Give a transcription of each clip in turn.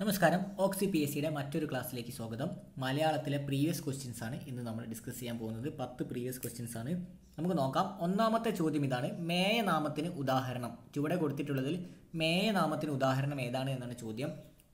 നമസ്കാരം ഓക്സി P S സിയുടെ മറ്റൊരു ക്ലാസ്സിലേക്ക് സ്വാഗതം മലയാളത്തിലെ പ്രീവിയസ് ക്വസ്റ്റ്യൻസ് ആണ് ഇന്ന് നമ്മൾ ഡിസ്കസ് ചെയ്യാൻ പോകുന്നത് പത്ത് പ്രീവിയസ് ക്വസ്റ്റ്യൻസ് ആണ് നമുക്ക് നോക്കാം ഒന്നാമത്തെ ചോദ്യം ഇതാണ് മേയനാമത്തിന് ഉദാഹരണം ചുവടെ കൊടുത്തിട്ടുള്ളതിൽ മേയനാമത്തിന് ഉദാഹരണം ഏതാണ് എന്നാണ് ചോദ്യം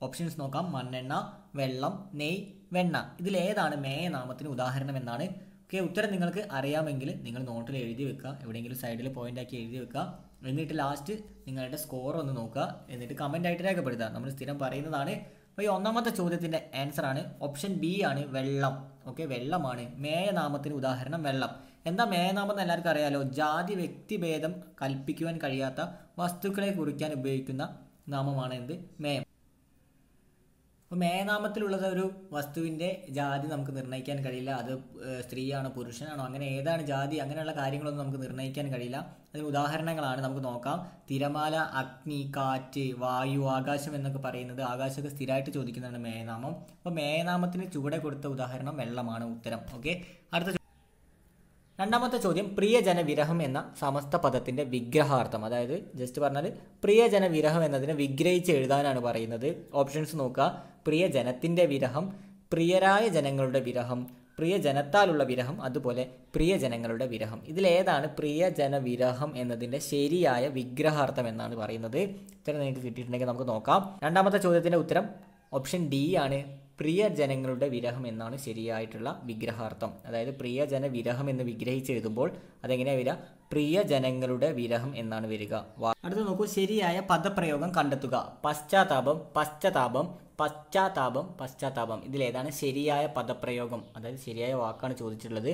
ഓപ്ഷൻസ് നോക്കാം മണ്ണെണ്ണ വെള്ളം നെയ് വെണ്ണ ഇതിലേതാണ് മേയനാമത്തിന് ഉദാഹരണം എന്നാണ് ഓക്കെ ഉത്തരം നിങ്ങൾക്ക് അറിയാമെങ്കിൽ നിങ്ങൾ നോട്ടിൽ എഴുതി വെക്കുക എവിടെയെങ്കിലും സൈഡിൽ പോയിന്റ് ആക്കി എഴുതി വെക്കുക എന്നിട്ട് ലാസ്റ്റ് നിങ്ങളുടെ സ്കോർ ഒന്ന് നോക്കുക എന്നിട്ട് കമൻ്റ് ആയിട്ട് രേഖപ്പെടുത്തുക നമ്മൾ സ്ഥിരം പറയുന്നതാണ് അപ്പോൾ ഈ ഒന്നാമത്തെ ചോദ്യത്തിൻ്റെ ആൻസർ ആണ് ഓപ്ഷൻ ബി ആണ് വെള്ളം ഓക്കെ വെള്ളമാണ് മേയനാമത്തിന് ഉദാഹരണം വെള്ളം എന്താ മേയനാമം എന്ന് എല്ലാവർക്കും അറിയാലോ ജാതി വ്യക്തിഭേദം കൽപ്പിക്കുവാൻ കഴിയാത്ത വസ്തുക്കളെ കുറിക്കാൻ ഉപയോഗിക്കുന്ന നാമമാണ് എന്ത് മേയം ഇപ്പോൾ മേനാമത്തിലുള്ളത് ഒരു വസ്തുവിൻ്റെ ജാതി നമുക്ക് നിർണ്ണയിക്കാൻ കഴിയില്ല അത് സ്ത്രീയാണോ പുരുഷനാണോ അങ്ങനെ ഏതാണ് ജാതി അങ്ങനെയുള്ള കാര്യങ്ങളൊന്നും നമുക്ക് നിർണ്ണയിക്കാൻ കഴിയില്ല അതിന് ഉദാഹരണങ്ങളാണ് നമുക്ക് നോക്കാം തിരമാല അഗ്നി കാറ്റ് വായു ആകാശം എന്നൊക്കെ പറയുന്നത് ആകാശമൊക്കെ സ്ഥിരമായിട്ട് ചോദിക്കുന്നതാണ് മേനാമം അപ്പോൾ മേനാമത്തിന് ചുവടെ കൊടുത്ത ഉദാഹരണം വെള്ളമാണ് ഉത്തരം ഓക്കെ അടുത്ത രണ്ടാമത്തെ ചോദ്യം പ്രിയജന വിരഹം എന്ന സമസ്ത പദത്തിൻ്റെ വിഗ്രഹാർത്ഥം അതായത് ജസ്റ്റ് പറഞ്ഞാൽ പ്രിയജന വിരഹം എന്നതിനെ വിഗ്രഹിച്ച് എഴുതാനാണ് പറയുന്നത് ഓപ്ഷൻസ് നോക്കുക പ്രിയജനത്തിൻ്റെ വിരഹം പ്രിയരായ ജനങ്ങളുടെ വിരഹം പ്രിയജനത്താലുള്ള വിരഹം അതുപോലെ പ്രിയജനങ്ങളുടെ വിരഹം ഇതിലേതാണ് പ്രിയജന വിരഹം എന്നതിൻ്റെ ശരിയായ വിഗ്രഹാർത്ഥം എന്നാണ് പറയുന്നത് ഉത്തരം നിങ്ങൾക്ക് കിട്ടിയിട്ടുണ്ടെങ്കിൽ നമുക്ക് നോക്കാം രണ്ടാമത്തെ ചോദ്യത്തിൻ്റെ ഉത്തരം ഓപ്ഷൻ ഡി ആണ് പ്രിയ ജനങ്ങളുടെ വിരഹം എന്നാണ് ശരിയായിട്ടുള്ള വിഗ്രഹാർത്ഥം അതായത് പ്രിയ ജന വിരഹം എന്ന് എഴുതുമ്പോൾ അതെങ്ങനെയാ വരിക പ്രിയ ജനങ്ങളുടെ വിരഹം എന്നാണ് വരിക അടുത്ത നോക്കൂ ശരിയായ പദപ്രയോഗം കണ്ടെത്തുക പശ്ചാത്താപം പശ്ചാത്താപം പശ്ചാത്താപം പശ്ചാത്താപം ഇതിലേതാണ് ശരിയായ പദപ്രയോഗം അതായത് ശരിയായ വാക്കാണ് ചോദിച്ചിട്ടുള്ളത്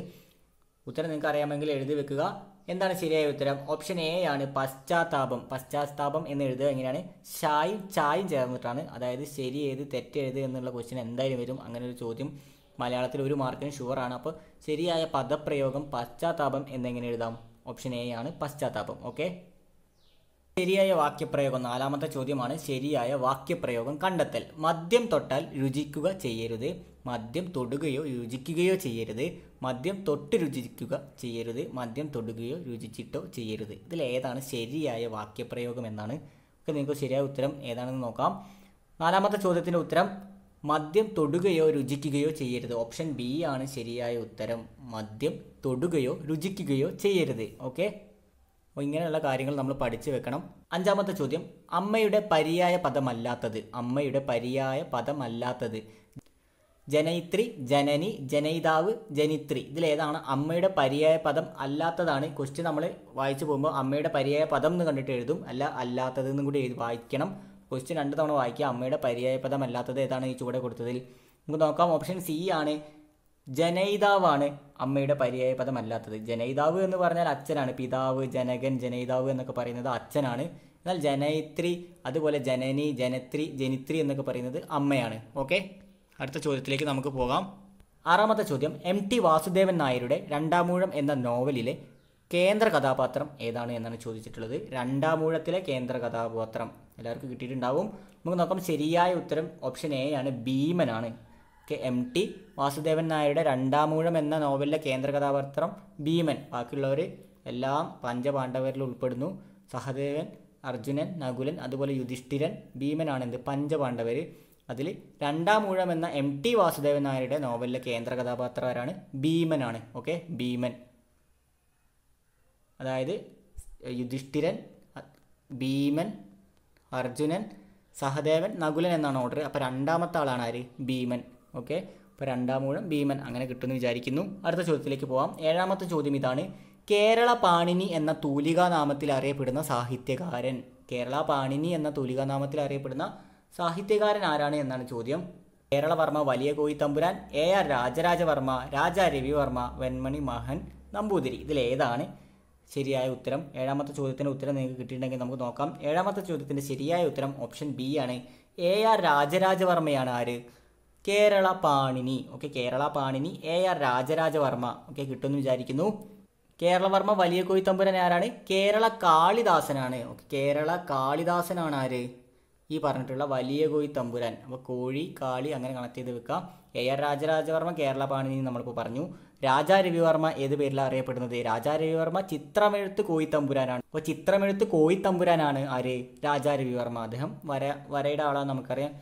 ഉത്തരം നിങ്ങൾക്ക് അറിയാമെങ്കിൽ എഴുതി വെക്കുക എന്താണ് ശരിയായ ഉത്തരം ഓപ്ഷൻ എ ആണ് പശ്ചാത്താപം പശ്ചാത്താപം എന്ന് എഴുതുക എങ്ങനെയാണ് ചായും ചായും ചേർന്നിട്ടാണ് അതായത് ശരി ഏത് തെറ്റേത് എന്നുള്ള ക്വസ്റ്റ്യൻ എന്തായാലും വരും അങ്ങനെ ഒരു ചോദ്യം മലയാളത്തിൽ ഒരു മാർക്കിന് ആണ് അപ്പോൾ ശരിയായ പദപ്രയോഗം പശ്ചാത്താപം എന്നെങ്ങനെ എഴുതാം ഓപ്ഷൻ എ ആണ് പശ്ചാത്താപം ഓക്കെ ശരിയായ വാക്യപ്രയോഗം നാലാമത്തെ ചോദ്യമാണ് ശരിയായ വാക്യപ്രയോഗം കണ്ടെത്തൽ മദ്യം തൊട്ടാൽ രുചിക്കുക ചെയ്യരുത് മദ്യം തൊടുകയോ രുചിക്കുകയോ ചെയ്യരുത് മദ്യം തൊട്ട് രുചിക്കുക ചെയ്യരുത് മദ്യം തൊടുകയോ രുചിച്ചിട്ടോ ചെയ്യരുത് ഇതിൽ ഏതാണ് ശരിയായ വാക്യപ്രയോഗം എന്നാണ് ഒക്കെ നിങ്ങൾക്ക് ശരിയായ ഉത്തരം ഏതാണെന്ന് നോക്കാം നാലാമത്തെ ചോദ്യത്തിൻ്റെ ഉത്തരം മദ്യം തൊടുകയോ രുചിക്കുകയോ ചെയ്യരുത് ഓപ്ഷൻ ബി ആണ് ശരിയായ ഉത്തരം മദ്യം തൊടുകയോ രുചിക്കുകയോ ചെയ്യരുത് ഓക്കെ അപ്പോൾ ഇങ്ങനെയുള്ള കാര്യങ്ങൾ നമ്മൾ പഠിച്ചു വെക്കണം അഞ്ചാമത്തെ ചോദ്യം അമ്മയുടെ പര്യായ പദമല്ലാത്തത് അമ്മയുടെ പര്യായ പദമല്ലാത്തത് ജനയിത്രി ജനനി ജനയിതാവ് ജനിത്രി ഇതിലേതാണ് അമ്മയുടെ പര്യായ പദം അല്ലാത്തതാണ് ക്വസ്റ്റ്യൻ നമ്മൾ വായിച്ചു പോകുമ്പോൾ അമ്മയുടെ പര്യായ പദം എന്ന് കണ്ടിട്ട് എഴുതും അല്ല അല്ലാത്തത് എന്നും കൂടി എഴുതി വായിക്കണം ക്വസ്റ്റ്യൻ രണ്ട് തവണ വായിക്കുക അമ്മയുടെ പര്യായ പദം അല്ലാത്തത് ഏതാണ് ഈ ചുവടെ കൊടുത്തതിൽ നമുക്ക് നോക്കാം ഓപ്ഷൻ സി ആണ് ജനയിതാവാണ് അമ്മയുടെ പര്യായ പദമല്ലാത്തത് ജനയിതാവ് എന്ന് പറഞ്ഞാൽ അച്ഛനാണ് പിതാവ് ജനകൻ ജനയിതാവ് എന്നൊക്കെ പറയുന്നത് അച്ഛനാണ് എന്നാൽ ജനയിത്രി അതുപോലെ ജനനി ജനത്രി ജനിത്രി എന്നൊക്കെ പറയുന്നത് അമ്മയാണ് ഓക്കെ അടുത്ത ചോദ്യത്തിലേക്ക് നമുക്ക് പോകാം ആറാമത്തെ ചോദ്യം എം ടി വാസുദേവൻ നായരുടെ രണ്ടാമൂഴം എന്ന നോവലിലെ കേന്ദ്ര കഥാപാത്രം ഏതാണ് എന്നാണ് ചോദിച്ചിട്ടുള്ളത് രണ്ടാമൂഴത്തിലെ കേന്ദ്ര കഥാപാത്രം എല്ലാവർക്കും കിട്ടിയിട്ടുണ്ടാവും നമുക്ക് നോക്കാം ശരിയായ ഉത്തരം ഓപ്ഷൻ എ ആണ് ഭീമനാണ് കെ എം ടി വാസുദേവൻ നായരുടെ രണ്ടാമൂഴം എന്ന നോവലിലെ കേന്ദ്ര കഥാപാത്രം ഭീമൻ ബാക്കിയുള്ളവർ എല്ലാം പഞ്ചപാണ്ഡവരിൽ ഉൾപ്പെടുന്നു സഹദേവൻ അർജുനൻ നകുലൻ അതുപോലെ യുധിഷ്ഠിരൻ ഭീമനാണ് എന്ത് പഞ്ചപാണ്ഡവർ അതിൽ രണ്ടാമൂഴം എന്ന എം ടി വാസുദേവൻ നായരുടെ നോവലിലെ കേന്ദ്ര കഥാപാത്രം ആരാണ് ഭീമനാണ് ഓക്കെ ഭീമൻ അതായത് യുധിഷ്ഠിരൻ ഭീമൻ അർജുനൻ സഹദേവൻ നകുലൻ എന്നാണ് ഓർഡർ അപ്പോൾ രണ്ടാമത്തെ ആളാണ് ആര് ഭീമൻ ഓക്കെ അപ്പോൾ രണ്ടാം ഊഴം ഭീമൻ അങ്ങനെ കിട്ടുമെന്ന് വിചാരിക്കുന്നു അടുത്ത ചോദ്യത്തിലേക്ക് പോവാം ഏഴാമത്തെ ചോദ്യം ഇതാണ് കേരള പാണിനി എന്ന തൂലികാ നാമത്തിൽ അറിയപ്പെടുന്ന സാഹിത്യകാരൻ കേരള പാണിനി എന്ന തൂലികാ നാമത്തിൽ അറിയപ്പെടുന്ന സാഹിത്യകാരൻ ആരാണ് എന്നാണ് ചോദ്യം കേരളവർമ്മ വലിയ കോയി തമ്പുരാൻ എ ആർ രാജരാജവർമ്മ രാജ രവിവർമ്മ വെൺമണി മഹൻ നമ്പൂതിരി ഇതിലേതാണ് ശരിയായ ഉത്തരം ഏഴാമത്തെ ചോദ്യത്തിൻ്റെ ഉത്തരം നിങ്ങൾക്ക് കിട്ടിയിട്ടുണ്ടെങ്കിൽ നമുക്ക് നോക്കാം ഏഴാമത്തെ ചോദ്യത്തിൻ്റെ ശരിയായ ഉത്തരം ഓപ്ഷൻ ബി ആണ് എ ആർ രാജരാജവർമ്മയാണ് ആര് Kerala Panini okay Kerala Panini A R Rajarajavarma okay കിട്ടുമെന്ന് വിചാരിക്കുന്നു കേരളവർമ്മ വലിയ കോയിത്തമ്പുരൻ ആരാണ് കേരള കാളിദാസനാണ് ഓക്കെ കേരള കാളിദാസനാണ് ആര് ഈ പറഞ്ഞിട്ടുള്ള വലിയ കോയി തമ്പുരാൻ അപ്പോൾ കോഴി കാളി അങ്ങനെ കണക്ട് ചെയ്ത് വെക്കാം എ ആർ രാജരാജവർമ്മ കേരള പാണിനി നമ്മളിപ്പോൾ പറഞ്ഞു രാജാ രവിവർമ്മ ഏത് പേരിലാണ് അറിയപ്പെടുന്നത് രാജാ രവിവർമ്മ ചിത്രമെഴുത്ത് കോയിത്തമ്പുരാനാണ് അപ്പോൾ ചിത്രമെഴുത്ത് കോയിത്തമ്പുരാനാണ് ആര് രാജാ രവിവർമ്മ അദ്ദേഹം വര വരയുടെ ആളാണ് നമുക്കറിയാം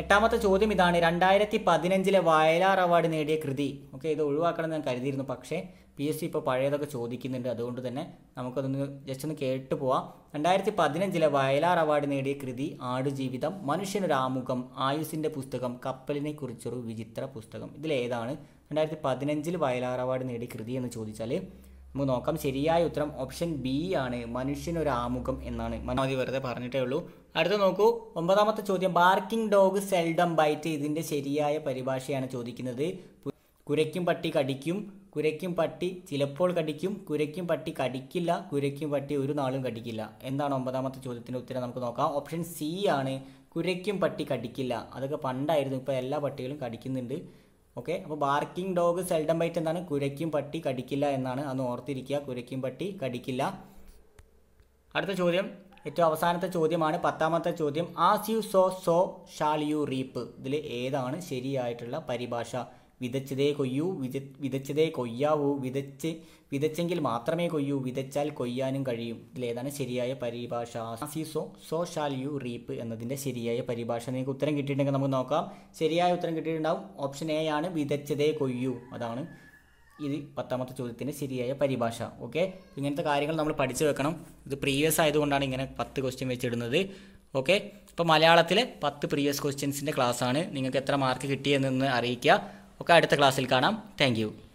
എട്ടാമത്തെ ചോദ്യം ഇതാണ് രണ്ടായിരത്തി പതിനഞ്ചിലെ വയലാർ അവാർഡ് നേടിയ കൃതി ഓക്കെ ഇത് ഒഴിവാക്കണം ഞാൻ കരുതിയിരുന്നു പക്ഷേ പി എസ് സി ഇപ്പോൾ പഴയതൊക്കെ ചോദിക്കുന്നുണ്ട് അതുകൊണ്ട് തന്നെ നമുക്കതൊന്ന് ജസ്റ്റ് ഒന്ന് കേട്ട് പോവാം രണ്ടായിരത്തി പതിനഞ്ചിലെ വയലാർ അവാർഡ് നേടിയ കൃതി ആടുജീവിതം മനുഷ്യനൊരാമുഖം ആയുസിൻ്റെ പുസ്തകം കപ്പലിനെ കുറിച്ചൊരു വിചിത്ര പുസ്തകം ഇതിലേതാണ് രണ്ടായിരത്തി പതിനഞ്ചിൽ വയലാർ അവാർഡ് നേടിയ കൃതി എന്ന് ചോദിച്ചാൽ നമുക്ക് നോക്കാം ശരിയായ ഉത്തരം ഓപ്ഷൻ ബി ആണ് മനുഷ്യനൊരു ആമുഖം എന്നാണ് മനോജി വെറുതെ പറഞ്ഞിട്ടേ ഉള്ളൂ അടുത്ത നോക്കൂ ഒമ്പതാമത്തെ ചോദ്യം ബാർക്കിംഗ് ഡോഗ് സെൽഡം ബൈറ്റ് ഇതിൻ്റെ ശരിയായ പരിഭാഷയാണ് ചോദിക്കുന്നത് കുരയ്ക്കും പട്ടി കടിക്കും കുരയ്ക്കും പട്ടി ചിലപ്പോൾ കടിക്കും കുരയ്ക്കും പട്ടി കടിക്കില്ല കുരയ്ക്കും പട്ടി ഒരു നാളും കടിക്കില്ല എന്താണ് ഒമ്പതാമത്തെ ചോദ്യത്തിൻ്റെ ഉത്തരം നമുക്ക് നോക്കാം ഓപ്ഷൻ സി ആണ് കുരയ്ക്കും പട്ടി കടിക്കില്ല അതൊക്കെ പണ്ടായിരുന്നു ഇപ്പോൾ എല്ലാ പട്ടികളും കടിക്കുന്നുണ്ട് ഓക്കെ അപ്പോൾ ബാർക്കിംഗ് ഡോഗ് സെൽഡം ബൈറ്റ് എന്താണ് കുരയ്ക്കും പട്ടി കടിക്കില്ല എന്നാണ് അന്ന് ഓർത്തിരിക്കുക കുരയ്ക്കും പട്ടി കടിക്കില്ല അടുത്ത ചോദ്യം ഏറ്റവും അവസാനത്തെ ചോദ്യമാണ് പത്താമത്തെ ചോദ്യം as you sow so shall you reap ഇതിൽ ഏതാണ് ശരിയായിട്ടുള്ള പരിഭാഷ വിതച്ചതേ കൊയ്യൂ വിത വിതച്ചതേ കൊയ്യാവൂ വിതച്ച് വിതച്ചെങ്കിൽ മാത്രമേ കൊയ്യൂ വിതച്ചാൽ കൊയ്യാനും കഴിയും ഇതിലേതാണ് ശരിയായ പരിഭാഷ സീസോ സോ ഷാൽ യു റീപ്പ് എന്നതിൻ്റെ ശരിയായ പരിഭാഷ നിങ്ങൾക്ക് ഉത്തരം കിട്ടിയിട്ടുണ്ടെങ്കിൽ നമുക്ക് നോക്കാം ശരിയായ ഉത്തരം കിട്ടിയിട്ടുണ്ടാവും ഓപ്ഷൻ എ ആണ് വിതച്ചതേ കൊയ്യൂ അതാണ് ഇത് പത്താമത്തെ ചോദ്യത്തിൻ്റെ ശരിയായ പരിഭാഷ ഓക്കെ ഇങ്ങനത്തെ കാര്യങ്ങൾ നമ്മൾ പഠിച്ചു വെക്കണം ഇത് പ്രീവിയസ് ആയതുകൊണ്ടാണ് ഇങ്ങനെ പത്ത് ക്വസ്റ്റ്യൻ വെച്ചിടുന്നത് ഓക്കെ അപ്പോൾ മലയാളത്തിലെ പത്ത് പ്രീവിയസ് ക്വസ്റ്റ്യൻസിൻ്റെ ക്ലാസ്സാണ് നിങ്ങൾക്ക് എത്ര മാർക്ക് കിട്ടിയെന്നൊന്ന് അറിയിക്കുക ഒക്കെ അടുത്ത ക്ലാസ്സിൽ കാണാം താങ്ക്